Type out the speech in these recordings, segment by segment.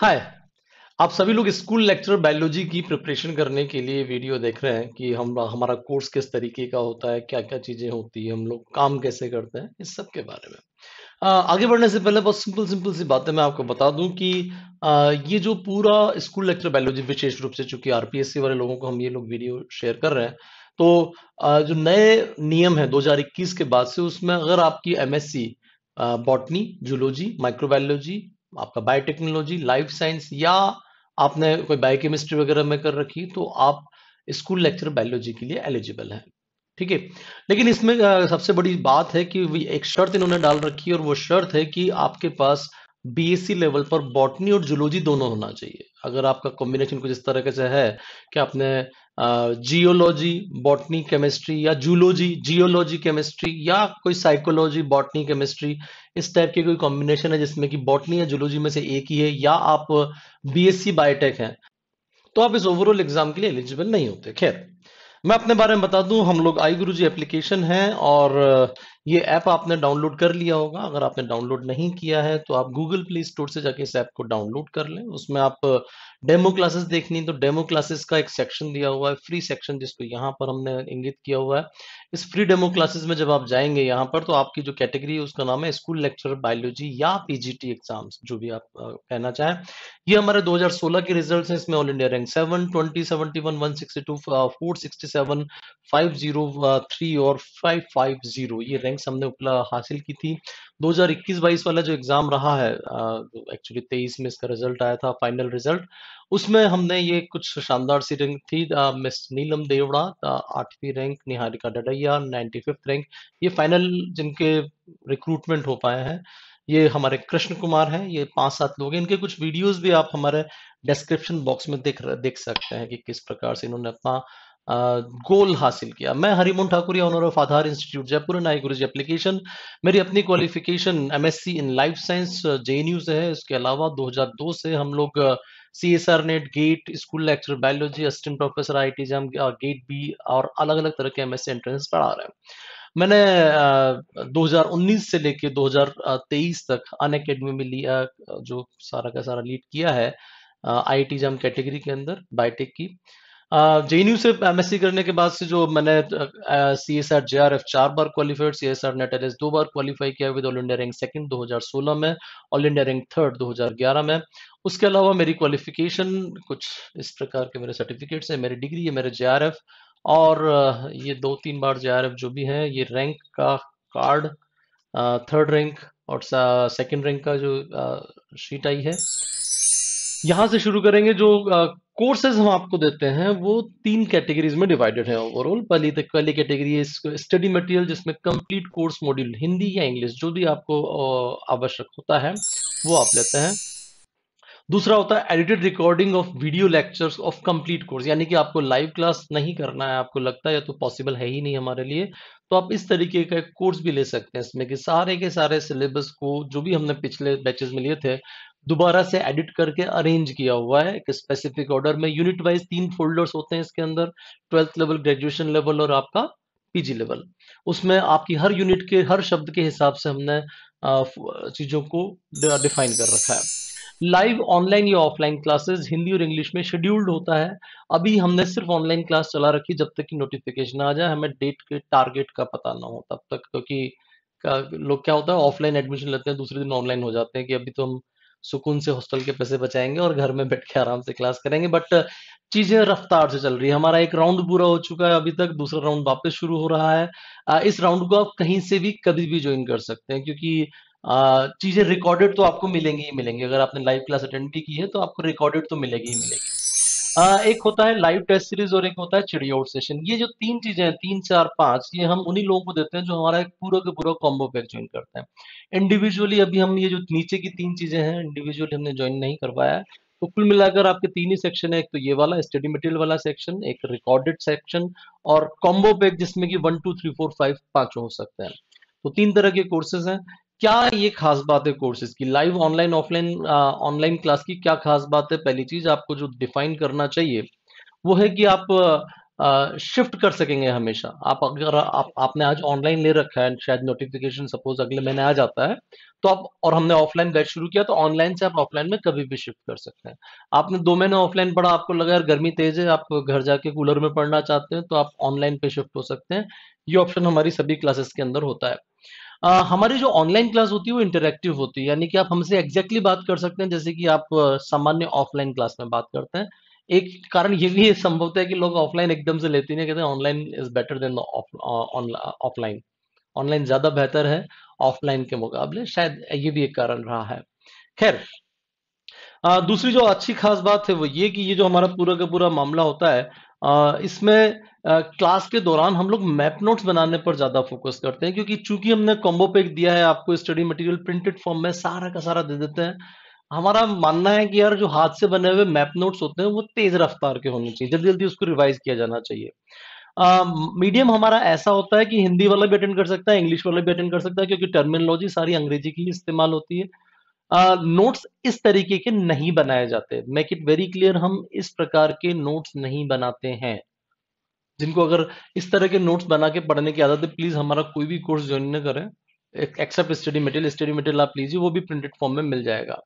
हाय आप सभी लोग स्कूल लेक्चर बायोलॉजी की प्रिपरेशन करने के लिए वीडियो देख रहे हैं कि हम हमारा कोर्स किस तरीके का होता है क्या क्या चीज़ें होती है हम लोग काम कैसे करते हैं इस सब के बारे में आगे बढ़ने से पहले बहुत सिंपल सिंपल सी बातें मैं आपको बता दूं कि ये जो पूरा स्कूल लेक्चर बायोलॉजी विशेष रूप से चूंकि आरपीएससी वाले लोगों को हम ये लोग वीडियो शेयर कर रहे हैं तो जो नए नियम है दो के बाद से उसमें अगर आपकी एमएससी बॉटनी जूलॉजी माइक्रोबायोलॉजी आपका बायोटेक्नोलॉजी लाइफ साइंस या आपने कोई बायोकेमिस्ट्री वगैरह में कर रखी तो आप स्कूल लेक्चर बायोलॉजी के लिए एलिजिबल हैं ठीक है लेकिन इसमें सबसे बड़ी बात है कि एक शर्त इन्होंने डाल रखी है और वो शर्त है कि आपके पास बीएससी लेवल पर बॉटनी और जूलॉजी दोनों होना चाहिए अगर आपका कॉम्बिनेशन कुछ इस तरह का है कि आपने जियोलॉजी बॉटनी केमिस्ट्री या जूलॉजी जियोलॉजी केमिस्ट्री या कोई साइकोलॉजी बॉटनी केमिस्ट्री इस टाइप के कोई कॉम्बिनेशन है जिसमें कि बॉटनी या जूलॉजी में से एक ही है या आप बीएससी बायोटेक हैं तो आप इस ओवरऑल एग्जाम के लिए एलिजिबल नहीं होते खैर मैं अपने बारे में बता दूं हम लोग आई गुरु जी एप्लीकेशन है और ये ऐप आपने डाउनलोड कर लिया होगा अगर आपने डाउनलोड नहीं किया है तो आप गूगल प्ले स्टोर से जाके इस ऐप को डाउनलोड कर लें उसमें आप डेमो क्लासेस देखनी तो डेमो क्लासेस का एक सेक्शन दिया हुआ है फ्री सेक्शन जिसको यहाँ पर हमने इंगित किया हुआ है इस फ्री डेमो क्लासेस में जब आप जाएंगे यहाँ पर तो आपकी जो कैटेगरी है उसका नाम है स्कूल लेक्चर बायोलॉजी या पीजीटी एग्जाम्स जो भी आप कहना चाहें ये हमारे 2016 के रिजल्ट्स हैं इसमें all India rank seven twenty seventy one one sixty two four sixty seven five zero three और फाइव फाइव जीरो ये रैंक्स हमने हासिल की थी 2021-22 वाला जो एग्जाम रहा है एक्चुअली तेईस में इसका रिजल्ट आया था फाइनल रिजल्ट उसमें हमने ये कुछ शानदार सी रैंक थी मिस नीलम देवड़ा आठवीं rank Niharika Dadaiya ninety fifth rank ये फाइनल जिनके रिक्रूटमेंट हो पाए हैं ये हमारे कृष्ण कुमार हैं ये पांच सात लोग हैं इनके कुछ वीडियोस भी आप हमारे डिस्क्रिप्शन बॉक्स में देख देख सकते हैं कि किस प्रकार से इन्होंने अपना गोल हासिल किया मैं Harimohan Thakuria honour of Aadhaar institute Jaipur and I Guru ji application मेरी अपनी qualification MSc in life science JNU से है इसके अलावा 2002 से हम लोग C S R NET GATE school lecture biology assistant professor I T JAM GATE B और अलग अलग तरह के एमएससी एंट्रेंस पढ़ा रहे हैं मैंने 2019 से लेके 2023 तक अन अकेडमी में लिया जो सारा का सारा लीड किया है आई टी जम कैटेगरी के अंदर बायोटेक की जे एन से एम करने के बाद से जो मैंने C S R J R F चार बार qualified C S R NET L S दो बार क्वालिफाई किया with all India rank second 2016 में ऑल इंडिया रैंक थर्ड 2011 में उसके अलावा मेरी क्वालिफिकेशन कुछ इस प्रकार के मेरे सर्टिफिकेट्स हैं मेरी डिग्री है मेरे जे आर एफ और ये दो तीन बार जे आर एफ जो भी है ये रैंक का कार्ड थर्ड रैंक और सेकेंड रैंक का जो शीट आई है यहाँ से शुरू करेंगे जो कोर्सेज हम आपको देते हैं वो तीन कैटेगरीज में डिवाइडेड तो है ओवरऑल पहली पहली कैटेगरी है स्टडी मटेरियल जिसमें कंप्लीट कोर्स मॉड्यूल हिंदी या इंग्लिश जो भी आपको आवश्यक होता है वो आप लेते हैं दूसरा होता है edited recording of video lectures of complete course यानी कि आपको लाइव क्लास नहीं करना है आपको लगता है तो पॉसिबल है ही नहीं हमारे लिए तो आप इस तरीके का एक कोर्स भी ले सकते हैं इसमें कि सारे के सारे सिलेबस को जो भी हमने पिछले बैचेस में लिए थे दोबारा से एडिट करके अरेंज किया हुआ है एक स्पेसिफिक ऑर्डर में यूनिट वाइज तीन फोल्डर्स होते हैं इसके अंदर ट्वेल्थ लेवल ग्रेजुएशन लेवल और आपका पीजी लेवल उसमें आपकी हर यूनिट के हर शब्द के हिसाब से हमने चीज़ों को डिफाइन कर रखा है लाइव ऑनलाइन या ऑफलाइन क्लासेस हिंदी और इंग्लिश में शेड्यूल्ड होता है अभी हमने सिर्फ ऑनलाइन क्लास चला रखी जब तक कि नोटिफिकेशन आ जाए हमें डेट के टारगेट का पता ना हो तब तक क्योंकि लोग क्या होता है ऑफलाइन एडमिशन लेते हैं दूसरे दिन ऑनलाइन हो जाते हैं कि अभी तो हम सुकून से हॉस्टल के पैसे बचाएंगे और घर में बैठ के आराम से क्लास करेंगे बट चीजें रफ्तार से चल रही है हमारा एक राउंड पूरा हो चुका है अभी तक दूसरा राउंड वापस शुरू हो रहा है इस राउंड को आप कहीं से भी कभी भी ज्वाइन कर सकते हैं क्योंकि चीजें रिकॉर्डेड तो आपको मिलेंगी ही मिलेंगी अगर आपने लाइव क्लास अटेंड भी की है तो आपको रिकॉर्डेड तो मिलेगी ही मिलेगी आ, एक होता है लाइव टेस्ट सीरीज और एक होता है आउट सेशन ये जो तीन चीजें हैं तीन चार पांच ये हम उन्हीं लोगों को देते हैं जो हमारा एक पूरा का पूरा कॉम्बो पैक ज्वाइन करते हैं इंडिविजुअली अभी हम ये जो नीचे की तीन चीजें हैं इंडिविजुअली हमने ज्वाइन नहीं करवाया है तो कुल मिलाकर आपके तीन ही सेक्शन है एक तो ये वाला स्टडी मटेरियल वाला सेक्शन एक रिकॉर्डेड सेक्शन और कॉम्बो पैक जिसमें कि one two three four five पांचों हो सकते हैं तो तीन तरह के कोर्सेज हैं क्या ये खास बात है कोर्सेज की live online offline online class की क्या खास बात है पहली चीज आपको जो डिफाइन करना चाहिए वो है कि आप शिफ्ट कर सकेंगे हमेशा आप अगर आप आपने आज ऑनलाइन ले रखा है शायद नोटिफिकेशन सपोज अगले महीने आ जाता है तो आप और हमने ऑफलाइन बैच शुरू किया तो ऑनलाइन से आप ऑफलाइन में कभी भी शिफ्ट कर सकते हैं आपने दो महीने ऑफलाइन पढ़ा आपको लगा यार गर्मी तेज है आप घर जाके कूलर में पढ़ना चाहते हैं तो आप ऑनलाइन पे शिफ्ट हो सकते हैं ये ऑप्शन हमारी सभी क्लासेस के अंदर होता है आ, हमारी जो ऑनलाइन क्लास होती है वो इंटरेक्टिव होती है यानी कि आप हमसे एग्जैक्टली बात कर सकते हैं जैसे कि आप सामान्य ऑफलाइन क्लास में बात करते हैं एक कारण ये भी संभवत है कि लोग ऑफलाइन एकदम से लेते नहीं कहते हैं online is better than offline online ज्यादा बेहतर है ऑफलाइन के मुकाबले शायद ये भी एक कारण रहा है खैर दूसरी जो अच्छी खास बात है वो ये कि ये जो हमारा पूरा का पूरा मामला होता है इसमें क्लास के दौरान हम लोग मैप नोट्स बनाने पर ज़्यादा फोकस करते हैं क्योंकि चूंकि हमने कॉम्बो पैक दिया है आपको स्टडी मटेरियल प्रिंटेड फॉर्म में सारा का सारा दे देते हैं हमारा मानना है कि यार जो हाथ से बने हुए मैप नोट्स होते हैं वो तेज रफ्तार के होने चाहिए जल्दी जल्दी उसको रिवाइज किया जाना चाहिए मीडियम uh, हमारा ऐसा होता है कि हिंदी वाला भी अटेंड कर सकता है इंग्लिश वाला भी अटेंड कर सकता है क्योंकि टर्मिनोलॉजी सारी अंग्रेजी की इस्तेमाल होती है नोट्स इस तरीके के नहीं बनाए जाते मेक इट वेरी क्लियर हम इस प्रकार के नोट्स नहीं बनाते हैं जिनको अगर इस तरह के नोट्स बना के पढ़ने की आदत है प्लीज हमारा कोई भी कोर्स ज्वाइन न करें except study material study material आप लीजिए वो भी प्रिंटेड फॉर्म में मिल जाएगा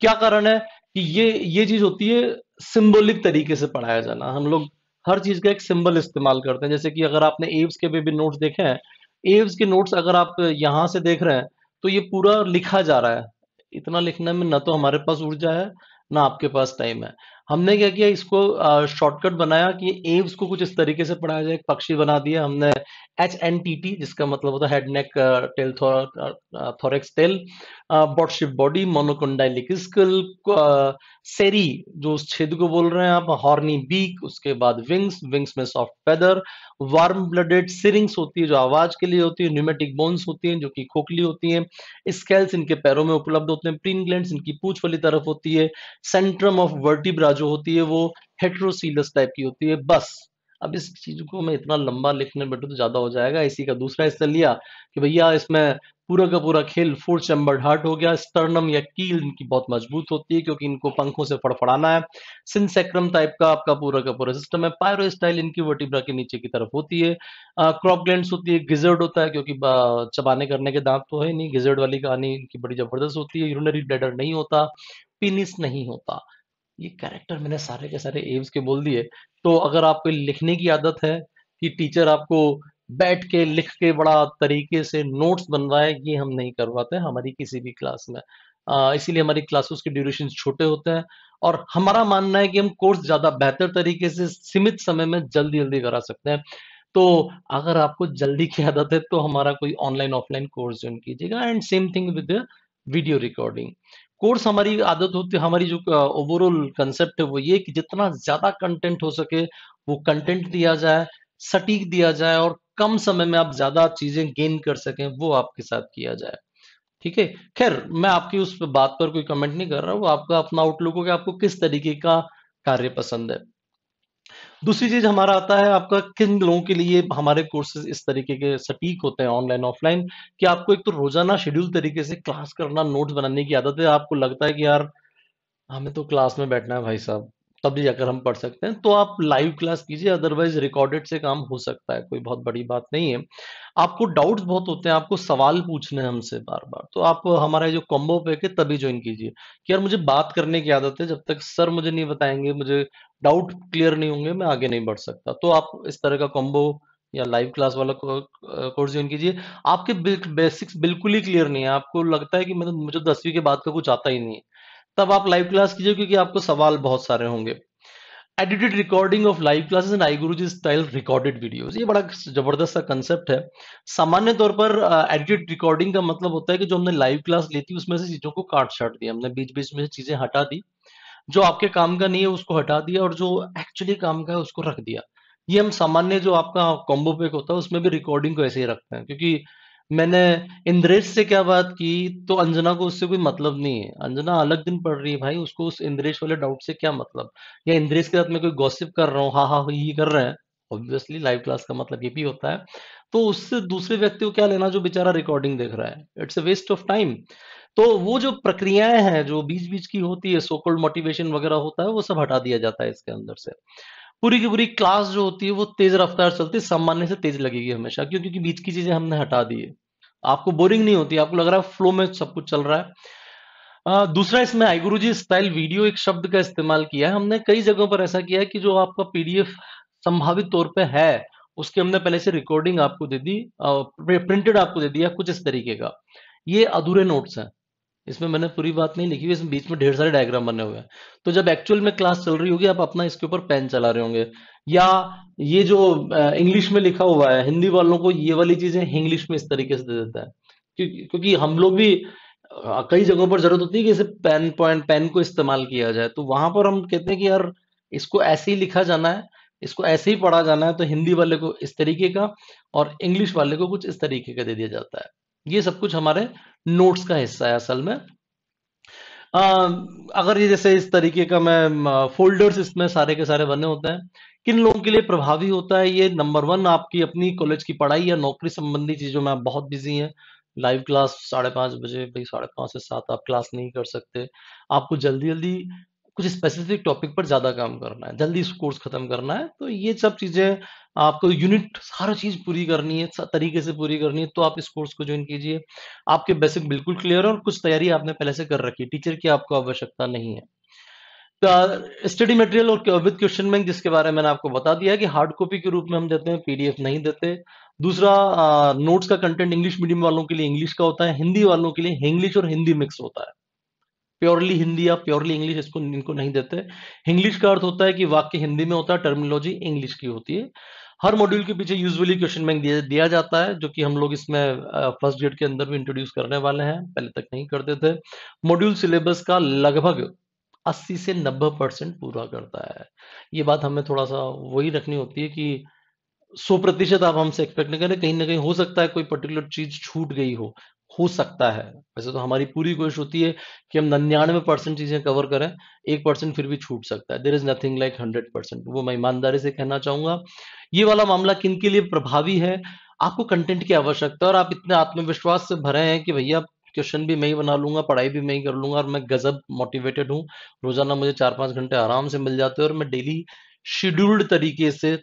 क्या कारण है कि ये ये चीज होती है सिंबॉलिक तरीके से पढ़ाया जाना हम लोग हर चीज का एक सिंबल इस्तेमाल करते हैं जैसे कि अगर आपने एव्स के भी नोट्स देखे हैं एव्स के नोट्स अगर आप यहां से देख रहे हैं तो ये पूरा लिखा जा रहा है इतना लिखने में ना तो हमारे पास ऊर्जा है ना आपके पास टाइम है हमने क्या किया इसको शॉर्टकट बनाया कि एव्स को कुछ इस तरीके से पढ़ाया जाए पक्षी बना दिया हमने एच एन टी टी जिसका मतलब होता है head neck tail thorax tail बॉडशिप बॉडी मोनोकोंडाइलिकिस्कल सेरी जो उस छेद को बोल रहे हैं आप हॉर्नी बीक उसके बाद विंग्स विंग्स में soft feather warm blooded syrinx होती है जो आवाज के लिए होती है न्यूमेटिक बोन्स होती हैं जो कि खोखली होती हैं स्केल्स इनके पैरों में उपलब्ध होते हैं प्रीन ग्लैंड इनकी पूछ वाली तरफ होती है सेंट्रम ऑफ वर्टिब्रा जो होती है वो हेट्रोसीलस टाइप की होती है बस अब इस चीज को मैं इतना लंबा लिखने बैठू तो ज्यादा हो जाएगा इसी का दूसरा हिस्सा लिया कि भैया इसमें पूरा का पूरा खेल फोर चैम्बर हार्ट हो गया स्टर्नम या कील इनकी बहुत मजबूत होती है क्योंकि इनको पंखों से फड़फड़ाना है सिंसेक्रम टाइप का आपका पूरा का पूरा सिस्टम है पायरो स्टाइल इनकी वर्टिब्रा के नीचे की तरफ होती है क्रॉप ग्लैंड होती है गिजर्ड होता है क्योंकि चबाने करने के दांत तो है नहीं गिजर्ड वाली कहानी इनकी बड़ी जबरदस्त होती है यूरिनरी ब्लेडर नहीं होता पिनिस नहीं होता ये कैरेक्टर मैंने सारे के सारे एम्स के बोल दिए तो अगर आपको लिखने की आदत है कि टीचर आपको बैठ के लिख के बड़ा तरीके से नोट्स बनवाए ये हम नहीं करवाते हमारी किसी भी क्लास में इसीलिए हमारी क्लासेस के ड्यूरेशन छोटे होते हैं और हमारा मानना है कि हम कोर्स ज़्यादा बेहतर तरीके से सीमित समय में जल्दी जल्दी करा सकते हैं तो अगर आपको जल्दी की आदत है तो हमारा कोई ऑनलाइन ऑफलाइन कोर्स ज्वाइन कीजिएगा and same thing with video recording course हमारी आदत होती है हमारी जो ओवरऑल कंसेप्ट है वो ये कि जितना ज्यादा कंटेंट हो सके वो कंटेंट दिया जाए सटीक दिया जाए और कम समय में आप ज्यादा चीजें गेन कर सकें वो आपके साथ किया जाए ठीक है खैर मैं आपकी उस बात पर कोई कमेंट नहीं कर रहा वो आपका अपना आउटलुक हो कि आपको किस तरीके का कार्य पसंद है दूसरी चीज हमारा आता है आपका किन लोगों के लिए हमारे कोर्सेज इस तरीके के सटीक होते हैं ऑनलाइन ऑफलाइन कि आपको एक तो रोजाना शेड्यूल तरीके से क्लास करना नोट्स बनाने की आदत है आपको लगता है कि यार हमें तो क्लास में बैठना है भाई साहब तब जाकर हम पढ़ सकते हैं तो आप लाइव क्लास कीजिए अदरवाइज रिकॉर्डेड से काम हो सकता है कोई बहुत बड़ी बात नहीं है आपको डाउट्स बहुत होते हैं आपको सवाल पूछने हैं हमसे बार बार तो आप हमारा जो कॉम्बो पैक है तभी ज्वाइन कीजिए कि यार मुझे बात करने की आदत है जब तक सर मुझे नहीं बताएंगे मुझे डाउट क्लियर नहीं होंगे मैं आगे नहीं बढ़ सकता तो आप इस तरह का कॉम्बो या लाइव क्लास वाला कोर्स ज्वाइन कीजिए आपके बेसिक्स बिल्कुल ही क्लियर नहीं है आपको लगता है कि मतलब मुझे दसवीं के बाद का कुछ आता ही नहीं है तब आप लाइव क्लास कीजिए क्योंकि आपको सवाल बहुत सारे होंगे edited recording of live classes and I G style recorded videos ये बड़ा जबरदस्त सा कंसेप्ट है सामान्य तौर पर एडिटेड रिकॉर्डिंग का मतलब होता है कि जो हमने लाइव क्लास ली थी उसमें से चीजों को काट छाट दिया हमने बीच बीच में से चीजें हटा दी जो आपके काम का नहीं है उसको हटा दिया और जो एक्चुअली काम का है उसको रख दिया ये हम सामान्य जो आपका कॉम्बो पैक होता है उसमें भी रिकॉर्डिंग को ऐसे ही रखते हैं क्योंकि मैंने इंद्रेश से क्या बात की तो अंजना को उससे कोई मतलब नहीं है अंजना अलग दिन पढ़ रही है भाई उसको उस इंद्रेश वाले डाउट से क्या मतलब या इंद्रेश के साथ मैं कोई गॉसिप कर रहा हूँ हा हा यही कर रहे हैं ऑब्वियसली लाइव क्लास का मतलब ये भी होता है तो उससे दूसरे व्यक्ति को क्या लेना जो बेचारा रिकॉर्डिंग देख रहा है it's a waste of time तो वो जो प्रक्रियाएं हैं जो बीच बीच की होती है सोकोल्ड मोटिवेशन वगैरह होता है वो सब हटा दिया जाता है इसके अंदर से पूरी की पूरी क्लास जो होती है वो तेज रफ्तार चलती है सामान्य से तेज लगेगी हमेशा क्यों क्योंकि बीच की चीजें हमने हटा दी है आपको बोरिंग नहीं होती आपको लग रहा है फ्लो में सब कुछ चल रहा है आ, दूसरा इसमें आई गुरु जी स्टाइल वीडियो एक शब्द का इस्तेमाल किया है हमने कई जगहों पर ऐसा किया है कि जो आपका पीडीएफ संभावित तौर पे है उसके हमने पहले से रिकॉर्डिंग आपको दे दी प्रिंटेड आपको दे दिया कुछ इस तरीके का ये अधूरे नोट्स हैं इसमें मैंने पूरी बात नहीं लिखी हुई इसमें बीच में ढेर सारे डायग्राम बने हुए हैं तो जब एक्चुअल में क्लास चल रही होगी आप अपना इसके ऊपर पेन चला रहे होंगे या ये जो इंग्लिश में लिखा हुआ है हिंदी वालों को ये वाली चीजें इंग्लिश में इस तरीके से दे देता है क्योंकि हम लोग भी कई जगहों पर जरूरत होती है कि इसे पेन पॉइंट पेन को इस्तेमाल किया जाए तो वहां पर हम कहते हैं कि यार इसको ऐसे ही लिखा जाना है इसको ऐसे ही पढ़ा जाना है तो हिंदी वाले को इस तरीके का और इंग्लिश वाले को कुछ इस तरीके का दे दिया जाता है ये सब कुछ हमारे नोट्स का हिस्सा है असल में आ, अगर ये जैसे इस तरीके का मैं फोल्डर्स इसमें सारे के सारे बने होते हैं किन लोगों के लिए प्रभावी होता है ये नंबर वन आपकी अपनी कॉलेज की पढ़ाई या नौकरी संबंधी चीजों में आप बहुत बिजी हैं लाइव क्लास साढ़े पांच बजे भाई साढ़े पांच से सात आप क्लास नहीं कर सकते आपको जल्दी जल्दी कुछ स्पेसिफिक टॉपिक पर ज़्यादा काम करना है जल्दी कोर्स ख़त्म करना है तो ये सब चीज़ें आपको यूनिट हर चीज़ पूरी करनी है तरीके से पूरी करनी है तो आप इस कोर्स को ज्वाइन कीजिए आपके बेसिक बिल्कुल क्लियर है और कुछ तैयारी आपने पहले से कर रखी है टीचर की आपको आवश्यकता नहीं है स्टडी तो, मटेरियल और विद क्वेश्चन बैंक जिसके बारे में मैंने आपको बता दिया कि हार्ड कॉपी के रूप में हम देते हैं पीडीएफ नहीं देते दूसरा नोट्स का कंटेंट इंग्लिश मीडियम वालों के लिए इंग्लिश का होता है हिंदी वालों के लिए इंग्लिश और हिंदी मिक्स होता है प्योरली हिंदी या प्योरली इंग्लिश इसको इनको नहीं देते इंग्लिश का अर्थ होता है कि वाक्य हिंदी में होता है टर्मिनोलॉजी इंग्लिश की होती है हर मॉड्यूल के पीछे यूजुअली क्वेश्चन बैंक दिया जाता है जो कि हम लोग इसमें फर्स्ट ग्रेड के अंदर भी इंट्रोड्यूस करने वाले हैं पहले तक नहीं करते थे मॉड्यूल सिलेबस का लगभग 80 से 90 परसेंट पूरा करता है ये बात हमें थोड़ा सा वही रखनी होती है कि 100 प्रतिशत आप हमसे एक्सपेक्ट नहीं करें कहीं ना कहीं हो सकता है कोई पर्टिकुलर चीज छूट गई हो हो सकता है वैसे तो हमारी पूरी कोशिश होती है कि हम नन्यानवे परसेंट चीज़ें कवर करें एक परसेंट फिर भी छूट सकता है there is nothing like hundred percent वो मैं ईमानदारी से कहना चाहूंगा ये वाला मामला किन के लिए प्रभावी है आपको कंटेंट की आवश्यकता है और आप इतने आत्मविश्वास से भरे हैं कि भैया क्वेश्चन भी मैं ही बना लूंगा पढ़ाई भी मैं ही कर लूंगा और मैं गजब मोटिवेटेड हूँ रोजाना मुझे चार पांच घंटे आराम से मिल जाते हैं और मैं डेली शेड्यूल्ड तरीके से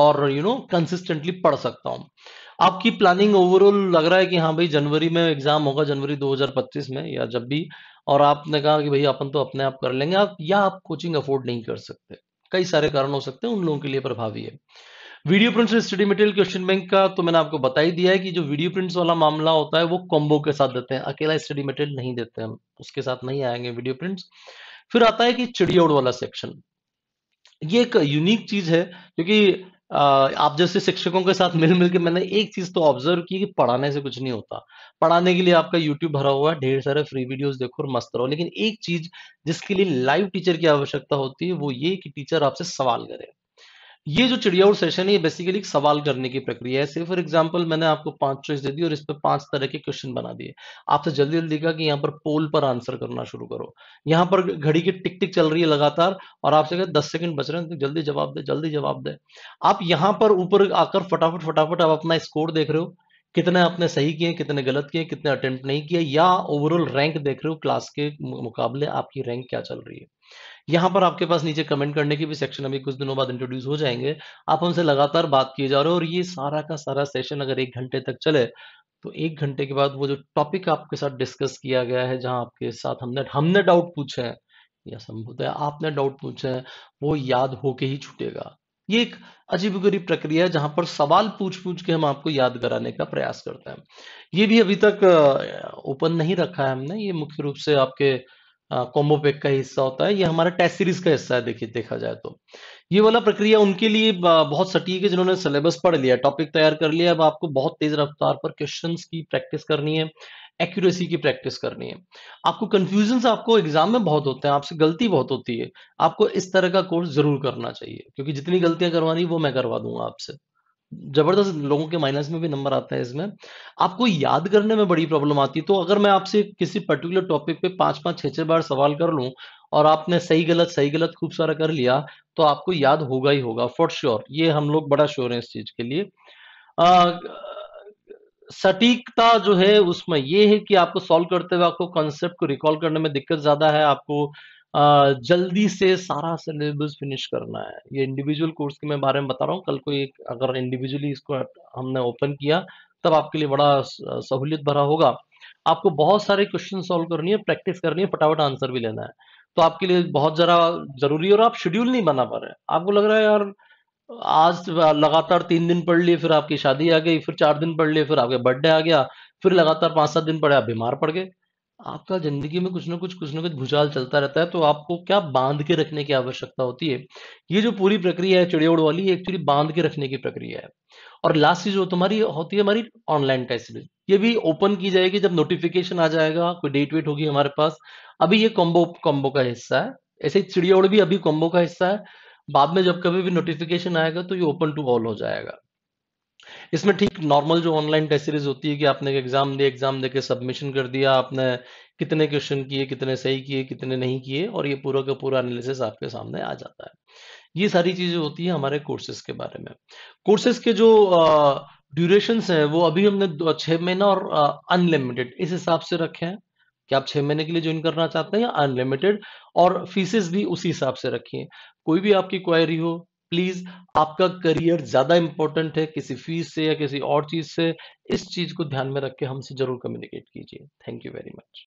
और यू नो कंसिस्टेंटली पढ़ सकता हूँ आपकी प्लानिंग ओवरऑल लग रहा है कि हाँ भाई जनवरी में एग्जाम होगा जनवरी 2025 में या जब भी और आपने कहा कि भाई अपन तो अपने आप कर लेंगे आप या आप कोचिंग अफोर्ड नहीं कर सकते कई सारे कारण हो सकते हैं उन लोगों के लिए प्रभावी है video prints study material question bank का तो मैंने आपको बता ही दिया है कि जो वीडियो प्रिंट्स वाला मामला होता है वो कॉम्बो के साथ देते हैं अकेला स्टडी मटेरियल नहीं देते हम उसके साथ नहीं आएंगे वीडियो प्रिंट्स फिर आता है कि चिड़ियोड़ वाला सेक्शन ये एक यूनिक चीज है क्योंकि आप जैसे शिक्षकों के साथ मिल मिल के मैंने एक चीज तो ऑब्जर्व की कि पढ़ाने से कुछ नहीं होता पढ़ाने के लिए आपका यूट्यूब भरा हुआ है ढेर सारे फ्री वीडियोस देखो और मस्त रहो लेकिन एक चीज जिसके लिए लाइव टीचर की आवश्यकता होती है वो ये कि टीचर आपसे सवाल करे ये जो चिड़िया और सेशन है ये बेसिकली एक सवाल करने की प्रक्रिया है से फॉर एग्जाम्पल मैंने आपको पांच चॉइस दे दी और इस पर पांच तरह के क्वेश्चन बना दिए आपसे तो जल्दी जल्दी कहा कि यहाँ पर पोल पर आंसर करना शुरू करो यहाँ पर घड़ी की टिक टिक चल रही है लगातार और आपसे कहा दस सेकंड बच रहे हैं तो जल्दी जवाब दे जल्दी जवाब दे आप यहाँ पर ऊपर आकर फटाफट फटाफट आप अपना स्कोर देख रहे हो कितने आपने सही किए कितने गलत किए कितने अटेम्प्ट नहीं किए या ओवरऑल रैंक देख रहे हो क्लास के मुकाबले आपकी रैंक क्या चल रही है यहाँ पर आपके पास नीचे कमेंट करने की भी सेक्शन अभी कुछ दिनों बाद इंट्रोड्यूस हो जाएंगे आप हमसे लगातार बात किए जा रहे हो और ये सारा का सारा सेशन अगर एक घंटे तक चले तो एक घंटे के बाद वो जो टॉपिक आपके साथ डिस्कस किया गया है जहां आपके साथ हमने हमने डाउट पूछे हैं या संभवतः आपने डाउट पूछे हैं वो याद होके ही छूटेगा ये एक अजीब गरीब प्रक्रिया है जहां पर सवाल पूछ पूछ के हम आपको याद कराने का प्रयास करते हैं ये भी अभी तक ओपन नहीं रखा है हमने ये मुख्य रूप से आपके कॉम्बो पैक का हिस्सा होता है ये हमारा टेस्ट सीरीज का हिस्सा है देखिए देखा जाए तो ये वाला प्रक्रिया उनके लिए बहुत सटीक है जिन्होंने सिलेबस पढ़ लिया टॉपिक तैयार कर लिया अब आपको बहुत तेज रफ्तार पर क्वेश्चंस की प्रैक्टिस करनी है एक्यूरेसी की प्रैक्टिस करनी है आपको कंफ्यूजन आपको एग्जाम में बहुत होते हैं आपसे गलती बहुत होती है आपको इस तरह का कोर्स जरूर करना चाहिए क्योंकि जितनी गलतियां करवानी वो मैं करवा दूंगा आपसे जबरदस्त लोगों के माइनस में भी नंबर आता है इसमें आपको याद करने में बड़ी प्रॉब्लम आती है तो अगर मैं आपसे किसी पर्टिकुलर टॉपिक पे पांच पांच छह छह बार सवाल कर लूं और आपने सही गलत सही गलत खूब सारा कर लिया तो आपको याद होगा ही होगा फॉर श्योर ये हम लोग बड़ा श्योर है इस चीज के लिए सटीकता जो है उसमें ये है कि आपको सॉल्व करते हुए आपको कॉन्सेप्ट को रिकॉल करने में दिक्कत ज्यादा है आपको जल्दी से सारा सिलेबस फिनिश करना है ये इंडिविजुअल कोर्स के मैं बारे में बता रहा हूँ कल को एक अगर इंडिविजुअली इसको हमने ओपन किया तब आपके लिए बड़ा सहूलियत भरा होगा आपको बहुत सारे क्वेश्चन सॉल्व करनी है प्रैक्टिस करनी है फटाफट आंसर भी लेना है तो आपके लिए बहुत जरा जरूरी है और आप शेड्यूल नहीं बना पा रहे आपको लग रहा है यार आज तो लगातार तीन दिन पढ़ लिए फिर आपकी शादी आ गई फिर चार दिन पढ़ लिए फिर आपके बर्थडे आ गया फिर लगातार पांच सात दिन पढ़े आप बीमार पड़ गए आपका जिंदगी में कुछ ना कुछ कुछ ना कुछ भूचाल चलता रहता है तो आपको क्या बांध के रखने की आवश्यकता होती है ये जो पूरी प्रक्रिया है चिड़ियोड़ वाली ये एक्चुअली बांध के रखने की प्रक्रिया है और लास्ट चीज तुम्हारी होती है हमारी ऑनलाइन टेस्ट भी ये भी ओपन की जाएगी जब नोटिफिकेशन आ जाएगा कोई डेट वेट होगी हमारे पास अभी ये कॉम्बो कॉम्बो का हिस्सा है ऐसे चिड़ियोड़ भी अभी कॉम्बो का हिस्सा है बाद में जब कभी भी नोटिफिकेशन आएगा तो ये ओपन टू ऑल हो जाएगा इसमें ठीक नॉर्मल जो ऑनलाइन टेस्ट सीरीज होती है कि आपने एग्जाम दिया एग्जाम देके सबमिशन कर दिया आपने कितने क्वेश्चन किए कितने सही किए कितने नहीं किए और ये पूरा का पूरा एनालिसिस आपके सामने आ जाता है ये सारी चीजें होती है हमारे कोर्सेज के बारे में कोर्सेज के जो ड्यूरेशन हैं वो अभी हमने छह महीना और अनलिमिटेड इस हिसाब से रखे हैं कि आप छह महीने के लिए ज्वाइन करना चाहते हैं या अनलिमिटेड और फीसेस भी उसी हिसाब से रखिए कोई भी आपकी क्वायरी हो प्लीज आपका करियर ज्यादा इंपॉर्टेंट है किसी फीस से या किसी और चीज से इस चीज को ध्यान में रख के हमसे जरूर कम्युनिकेट कीजिए थैंक यू वेरी मच